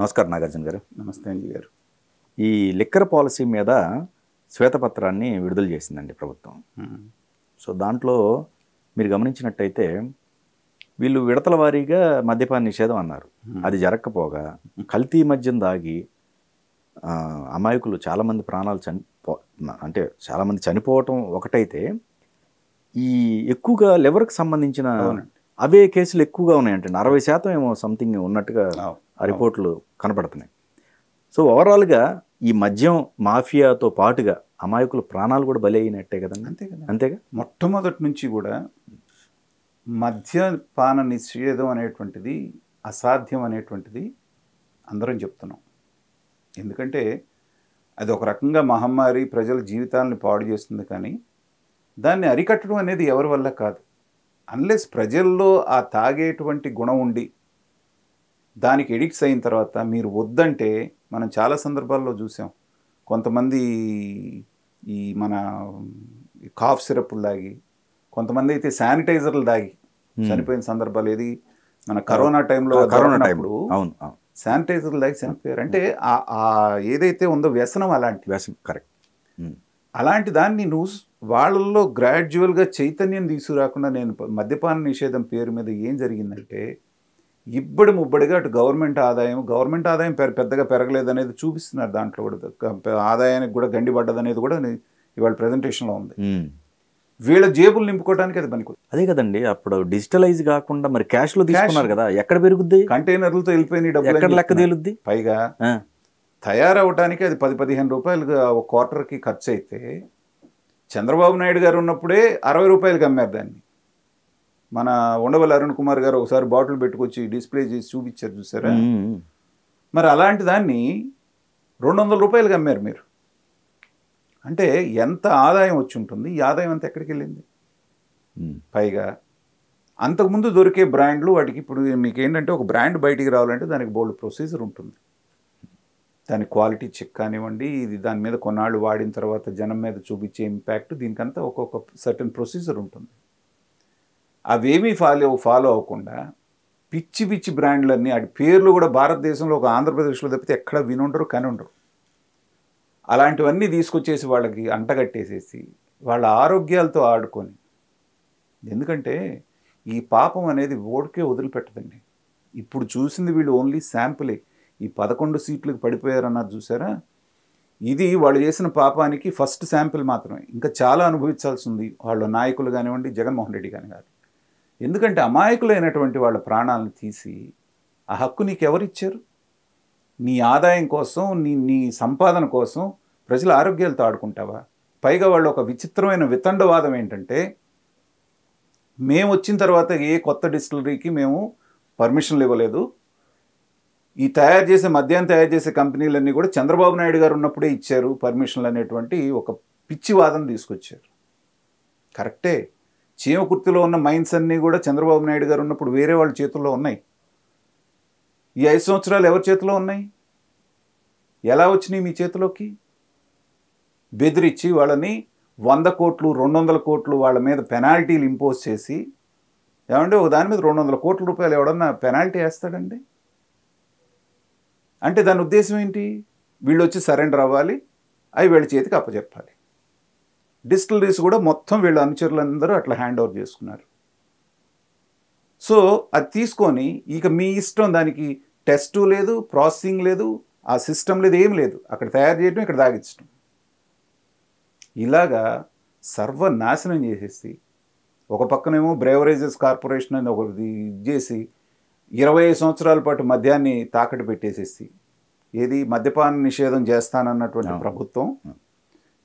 నమస్కారం నాగార్జున గారు నమస్తే అంజీ గారు ఈ లిక్కర్ పాలసీ మీద శ్వేతపత్రాన్ని విడుదల చేసిందండి ప్రభుత్వం సో దాంట్లో మీరు గమనించినట్టయితే వీళ్ళు విడతల వారీగా మద్యపాన నిషేధం అన్నారు అది జరగకపోగా కల్తీ మద్యం దాగి అమాయకులు చాలామంది ప్రాణాలు చని అంటే చాలామంది చనిపోవటం ఒకటైతే ఈ ఎక్కువగా లివర్కి సంబంధించిన అవే కేసులు ఎక్కువగా ఉన్నాయంటే అరవై శాతం ఏమో సంథింగ్ ఉన్నట్టుగా ఆ రిపోర్ట్లు కనపడుతున్నాయి సో ఓవరాల్గా ఈ మద్యం మాఫియాతో పాటుగా అమాయకుల ప్రాణాలు కూడా బలి అయినట్టే కదండి అంతే కదా అంతేగా మొట్టమొదటి నుంచి కూడా మద్యపాన నిషేధం అనేటువంటిది అసాధ్యం అనేటువంటిది అందరం చెప్తున్నాం ఎందుకంటే అది ఒక రకంగా మహమ్మారి ప్రజల జీవితాలను పాడు చేస్తుంది కానీ దాన్ని అరికట్టడం అనేది ఎవరి వల్ల కాదు అన్లెస్ ప్రజల్లో ఆ తాగేటువంటి గుణం ఉండి దానికి ఎడిక్ట్స్ అయిన తర్వాత మీరు వద్దంటే మనం చాలా సందర్భాల్లో చూసాం కొంతమంది ఈ మన కాఫ్ సిరప్లు దాగి కొంతమంది అయితే శానిటైజర్లు దాగి చనిపోయిన సందర్భాలు ఏది మన కరోనా టైంలో కరోనా టైంలో అవును శానిటైజర్లు దాగి చనిపోయారు అంటే ఆ ఏదైతే ఉందో వ్యసనం అలాంటి వ్యసనం కరెక్ట్ అలాంటి దాన్ని నువ్వు వాళ్ళల్లో గ్రాడ్యువల్గా చైతన్యం తీసుకురాకుండా నేను మద్యపాన నిషేధం పేరు మీద ఏం జరిగిందంటే ఇబ్బడి ముబ్బడిగా అటు గవర్నమెంట్ ఆదాయం గవర్నమెంట్ ఆదాయం పెద్దగా పెరగలేదనేది చూపిస్తున్నారు దాంట్లో కూడా ఆదాయానికి కూడా గండిపడ్డదనేది కూడా ఇవాళ ప్రజెంటేషన్లో ఉంది వీళ్ళ జేబులు నింపుకోవడానికి అది పనికి అదే కదండి అప్పుడు డిజిటలైజ్ కాకుండా మరి క్యాష్ లో తీసుకున్నారు కదా ఎక్కడ పెరుగుద్ది కంటైనర్లతో వెళ్ళిపోయిన డబ్బులు లెక్క తేలుద్ది పైగా తయారవడానికి అది పది పదిహేను రూపాయలు ఒక క్వార్టర్కి ఖర్చు అయితే చంద్రబాబు నాయుడు గారు ఉన్నప్పుడే అరవై రూపాయలకి అమ్మారు దాన్ని మన ఉండవల్ అరుణ్ కుమార్ గారు ఒకసారి బాటిల్ పెట్టుకొచ్చి డిస్ప్లే చేసి చూపించారు చూసారా మరి అలాంటి దాన్ని రెండు వందల రూపాయలుగా అమ్మారు మీరు అంటే ఎంత ఆదాయం వచ్చి ఉంటుంది ఈ ఆదాయం అంతా ఎక్కడికి వెళ్ళింది పైగా అంతకుముందు దొరికే బ్రాండ్లు వాటికి ఇప్పుడు మీకు ఏంటంటే ఒక బ్రాండ్ బయటికి రావాలంటే దానికి బోల్డ్ ప్రొసీజర్ ఉంటుంది దాని క్వాలిటీ చెక్ కానివ్వండి ఇది దాని మీద కొన్నాళ్ళు వాడిన తర్వాత జనం మీద చూపించే ఇంపాక్ట్ దీనికంతా ఒక్కొక్క సర్టన్ ప్రొసీజర్ ఉంటుంది అవేమీ ఫాలో ఫాలో అవ్వకుండా పిచ్చి పిచ్చి బ్రాండ్లన్నీ వాటి పేర్లు కూడా భారతదేశంలో ఒక ఆంధ్రప్రదేశ్లో తప్పితే ఎక్కడ వినుండరు కని ఉండరు అలాంటివన్నీ తీసుకొచ్చేసి వాళ్ళకి అంటగట్టేసేసి వాళ్ళ ఆరోగ్యాలతో ఆడుకొని ఎందుకంటే ఈ పాపం అనేది ఓడికే వదిలిపెట్టదండి ఇప్పుడు చూసింది వీళ్ళు ఓన్లీ శాంపులే ఈ పదకొండు సీట్లకు పడిపోయారన్నారు చూసారా ఇది వాళ్ళు చేసిన పాపానికి ఫస్ట్ శాంపిల్ మాత్రమే ఇంకా చాలా అనుభవించాల్సి ఉంది వాళ్ళ నాయకులు కానివ్వండి జగన్మోహన్ రెడ్డి కానివ్వండి ఎందుకంటే అమాయకులైనటువంటి వాళ్ళ ప్రాణాలను తీసి ఆ హక్కు నీకెవరిచ్చారు నీ ఆదాయం కోసం నీ నీ సంపాదన కోసం ప్రజల ఆరోగ్యాలతో ఆడుకుంటావా పైగా వాళ్ళు ఒక విచిత్రమైన వితండవాదం ఏంటంటే మేము వచ్చిన తర్వాత ఏ కొత్త డిస్టిలరీకి మేము పర్మిషన్లు ఇవ్వలేదు ఈ తయారు చేసే మద్యాన్ని తయారు చేసే కంపెనీలన్నీ కూడా చంద్రబాబు నాయుడు గారు ఉన్నప్పుడే ఇచ్చారు పర్మిషన్లు అనేటువంటి ఒక పిచ్చి తీసుకొచ్చారు కరెక్టే చీమకుర్తిలో ఉన్న మైన్స్ అన్నీ కూడా చంద్రబాబు నాయుడు గారు ఉన్నప్పుడు వేరే వాళ్ళ చేతుల్లో ఉన్నాయి ఈ ఐదు సంవత్సరాలు ఎవరి చేతిలో ఉన్నాయి ఎలా వచ్చినాయి మీ చేతిలోకి బెదిరించి వాళ్ళని వంద కోట్లు రెండు వందల కోట్లు వాళ్ళ మీద పెనాల్టీలు ఇంపోజ్ చేసి ఏమంటే ఒక దాని మీద రెండు వందల కోట్ల రూపాయలు ఎవడన్నా పెనాల్టీ వేస్తాడండి అంటే దాని ఉద్దేశం ఏంటి వీళ్ళు వచ్చి సరెండర్ అవ్వాలి అవి వీళ్ళ చేతికి అప్పచెప్పాలి డిస్టిలరీస్ కూడా మొత్తం వీళ్ళ అనుచరులందరూ అట్లా హ్యాండ్ ఓవర్ చేసుకున్నారు సో అది తీసుకొని ఇక మీ ఇష్టం దానికి టెస్టు లేదు ప్రాసెసింగ్ లేదు ఆ సిస్టమ్ లేదు ఏం లేదు అక్కడ తయారు చేయడం ఇక్కడ తాగించడం ఇలాగా సర్వనాశనం చేసేసి ఒక పక్కనేమో బ్రేవరేజెస్ కార్పొరేషన్ అని ఒకటి చేసి ఇరవై సంవత్సరాల పాటు మద్యాన్ని తాకట్టు పెట్టేసేసి ఏది మద్యపాన నిషేధం చేస్తానన్నటువంటి ప్రభుత్వం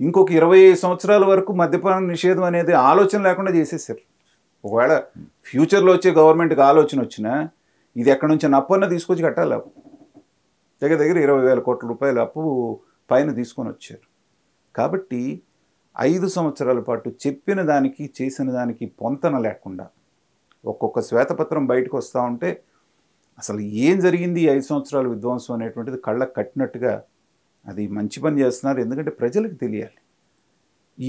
ఇంకొక ఇరవై సంవత్సరాల వరకు మద్యపాన నిషేధం అనేది ఆలోచన లేకుండా చేసేసారు ఒకవేళ ఫ్యూచర్లో వచ్చే గవర్నమెంట్కి ఆలోచన వచ్చినా ఇది ఎక్కడి నుంచి అన్న తీసుకొచ్చి కట్టాలి దగ్గర దగ్గర ఇరవై వేల కోట్ల రూపాయల అప్పు పైన తీసుకొని వచ్చారు కాబట్టి ఐదు సంవత్సరాల పాటు చెప్పిన దానికి చేసిన దానికి పొంతన లేకుండా ఒక్కొక్క శ్వేతపత్రం బయటకు వస్తూ ఉంటే అసలు ఏం జరిగింది ఐదు సంవత్సరాల విధ్వంసం అనేటువంటిది కళ్ళకు కట్టినట్టుగా అది మంచి పని చేస్తున్నారు ఎందుకంటే ప్రజలకు తెలియాలి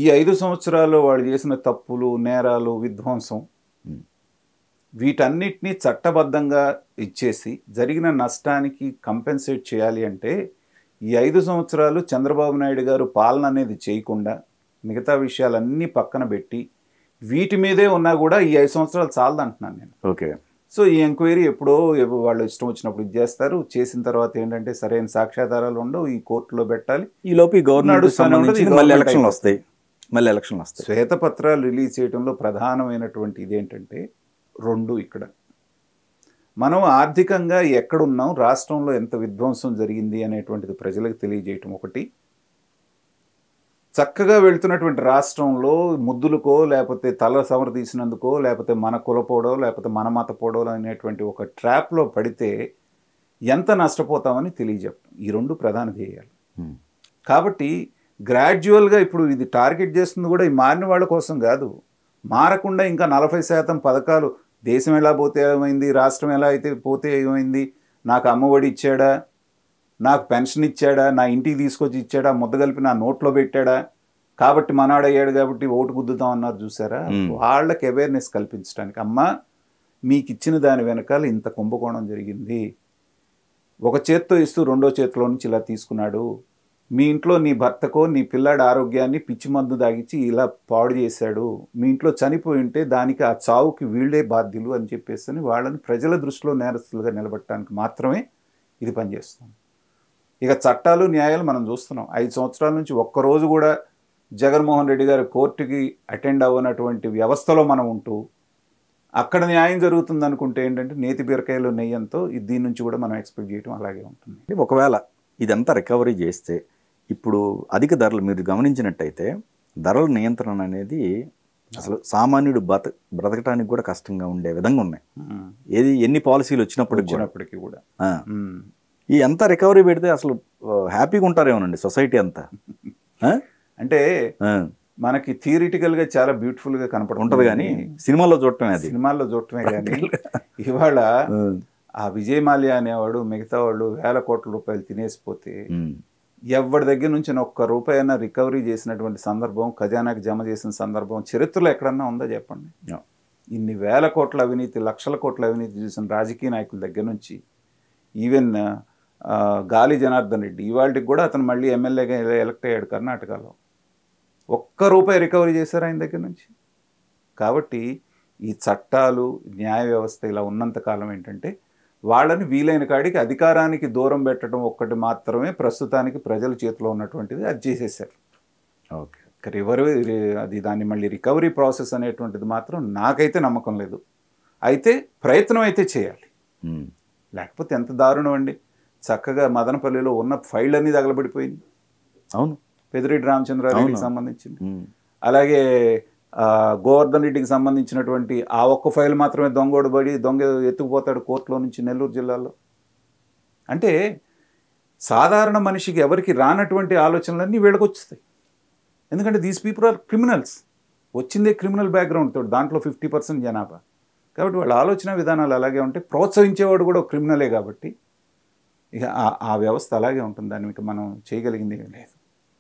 ఈ ఐదు సంవత్సరాల్లో వాళ్ళు చేసిన తప్పులు నేరాలు విధ్వంసం వీటన్నిటినీ చట్టబద్ధంగా ఇచ్చేసి జరిగిన నష్టానికి కంపెన్సేట్ చేయాలి అంటే ఈ ఐదు సంవత్సరాలు చంద్రబాబు నాయుడు గారు పాలన అనేది చేయకుండా మిగతా విషయాలన్నీ పక్కన పెట్టి వీటి మీదే ఉన్నా కూడా ఈ ఐదు సంవత్సరాలు చాలదంటున్నాను నేను ఓకే సో ఈ ఎంక్వైరీ ఎప్పుడో వాళ్ళు ఇష్టం వచ్చినప్పుడు ఇది చేస్తారు చేసిన తర్వాత ఏంటంటే సరైన సాక్ష్యాధారాలు ఉండవు ఈ కోర్టులో పెట్టాలి ఈ లోపు గవర్నమెంట్ మళ్ళీ ఎలక్షన్లు వస్తాయి మళ్ళీ ఎలక్షన్లు వస్తాయి శ్వేతపత్రాలు రిలీజ్ చేయడంలో ప్రధానమైనటువంటి ఇదేంటంటే రెండు ఇక్కడ మనం ఆర్థికంగా ఎక్కడున్నాం రాష్ట్రంలో ఎంత విధ్వంసం జరిగింది అనేటువంటిది ప్రజలకు తెలియజేయటం ఒకటి చక్కగా వెళ్తున్నటువంటి రాష్ట్రంలో ముద్దులకో లేకపోతే తల సమర తీసినందుకో లేకపోతే మన కులపోడో లేకపోతే మన మతపోడో అనేటువంటి ఒక ట్రాప్లో పడితే ఎంత నష్టపోతామని తెలియజెప్పడం ఈ రెండు ప్రధాన ధ్యేయాలు కాబట్టి గ్రాడ్యువల్గా ఇప్పుడు ఇది టార్గెట్ చేస్తుంది కూడా ఈ మారిన వాళ్ళ కోసం కాదు మారకుండా ఇంకా నలభై శాతం పథకాలు దేశం ఎలా పోతే ఏమైంది రాష్ట్రం ఎలా అయితే పోతే ఏమైంది నాకు అమ్మఒడి ఇచ్చాడా నాకు పెన్షన్ ఇచ్చాడా నా ఇంటికి తీసుకొచ్చి ఇచ్చాడా ముద్దగలిపి నా నోట్లో పెట్టాడా కాబట్టి మనాడయ్యాడు కాబట్టి ఓటు గుద్దుతాం అన్నారు చూసారా వాళ్ళకి అవేర్నెస్ కల్పించడానికి అమ్మ మీకు ఇచ్చిన దాని వెనకాల ఇంత కుంభకోణం జరిగింది ఒక చేత్తో ఇస్తూ రెండో చేతిలో నుంచి ఇలా తీసుకున్నాడు మీ ఇంట్లో నీ భర్తకో నీ పిల్లాడి ఆరోగ్యాన్ని పిచ్చి మందు దాగిచ్చి ఇలా పాడు చేశాడు మీ ఇంట్లో చనిపోయి ఉంటే దానికి ఆ చావుకి వీళ్లే బాధ్యులు అని చెప్పేసి వాళ్ళని ప్రజల దృష్టిలో నేరస్తులుగా నిలబెట్టడానికి మాత్రమే ఇది పనిచేస్తుంది ఇక చట్టాలు న్యాయాలు మనం చూస్తున్నాం ఐదు సంవత్సరాల నుంచి ఒక్కరోజు కూడా జగన్మోహన్ రెడ్డి గారు కోర్టుకి అటెండ్ అవ్వనటువంటి వ్యవస్థలో మనం ఉంటూ అక్కడ న్యాయం జరుగుతుంది అనుకుంటే ఏంటంటే నేతి బీరకాయలు నెయ్యంతో దీని నుంచి కూడా మనం ఎక్స్పెక్ట్ చేయడం అలాగే ఉంటుంది ఒకవేళ ఇదంతా రికవరీ చేస్తే ఇప్పుడు అధిక ధరలు మీరు గమనించినట్టయితే ధరల నియంత్రణ అనేది అసలు సామాన్యుడు బ్రత బ్రతకటానికి కూడా కష్టంగా ఉండే విధంగా ఉన్నాయి ఏది ఎన్ని పాలసీలు వచ్చినప్పుడు వచ్చినప్పటికీ కూడా ఈ ఎంత రికవరీ పెడితే అసలు హ్యాపీగా ఉంటారేమోనండి సొసైటీ అంతా అంటే మనకి థియరిటికల్గా చాలా బ్యూటిఫుల్ గా ఉంటుంది ఉంటది కానీ సినిమాల్లో చూడటమే అది సినిమాల్లో చూడటమే కానీ ఇవాళ ఆ విజయ్ మాల్యా అనేవాడు మిగతా వాళ్ళు వేల కోట్ల రూపాయలు తినేసిపోతే ఎవరి దగ్గర నుంచి ఒక్క రూపాయి అయినా రికవరీ చేసినటువంటి సందర్భం ఖజానాకి జమ చేసిన సందర్భం చరిత్రలో ఎక్కడన్నా ఉందా చెప్పండి ఇన్ని వేల కోట్ల అవినీతి లక్షల కోట్ల అవినీతి చూసిన రాజకీయ నాయకుల దగ్గర నుంచి ఈవెన్ గాలి జనార్దన్ రెడ్డి ఇవాళకి కూడా అతను మళ్ళీ ఎమ్మెల్యేగా ఎలక్ట్ అయ్యాడు కర్ణాటకలో ఒక్క రూపాయి రికవరీ చేశారు ఆయన దగ్గర నుంచి కాబట్టి ఈ చట్టాలు న్యాయ వ్యవస్థ ఇలా ఉన్నంతకాలం ఏంటంటే వాళ్ళని వీలైన కాడికి అధికారానికి దూరం పెట్టడం ఒక్కటి మాత్రమే ప్రస్తుతానికి ప్రజల చేతిలో ఉన్నటువంటిది అది చేసేసారు ఓకే రివర్ అది దాన్ని మళ్ళీ రికవరీ ప్రాసెస్ అనేటువంటిది మాత్రం నాకైతే నమ్మకం లేదు అయితే ప్రయత్నం అయితే చేయాలి లేకపోతే ఎంత దారుణం అండి చక్కగా మదనపల్లిలో ఉన్న ఫైల్ అన్నీ తగలబడిపోయింది అవును పెదిరెడ్డి రామచంద్రారెడ్డికి సంబంధించింది అలాగే గోవర్ధన్ రెడ్డికి సంబంధించినటువంటి ఆ ఒక్క ఫైల్ మాత్రమే దొంగోడబడి దొంగ ఎత్తుకుపోతాడు కోర్టులో నుంచి నెల్లూరు జిల్లాలో అంటే సాధారణ మనిషికి ఎవరికి రానటువంటి ఆలోచనలన్నీ వీళ్ళకి వచ్చేస్తాయి ఎందుకంటే దీస్ పీపుల్ ఆర్ క్రిమినల్స్ వచ్చిందే క్రిమినల్ బ్యాక్గ్రౌండ్ తోటి దాంట్లో ఫిఫ్టీ పర్సెంట్ జనాభా కాబట్టి వాళ్ళ ఆలోచన విధానాలు అలాగే ఉంటాయి ప్రోత్సహించేవాడు కూడా క్రిమినలే కాబట్టి ఇక ఆ వ్యవస్థ అలాగే ఉంటుంది దాన్ని ఇక మనం చేయగలిగింది లేదు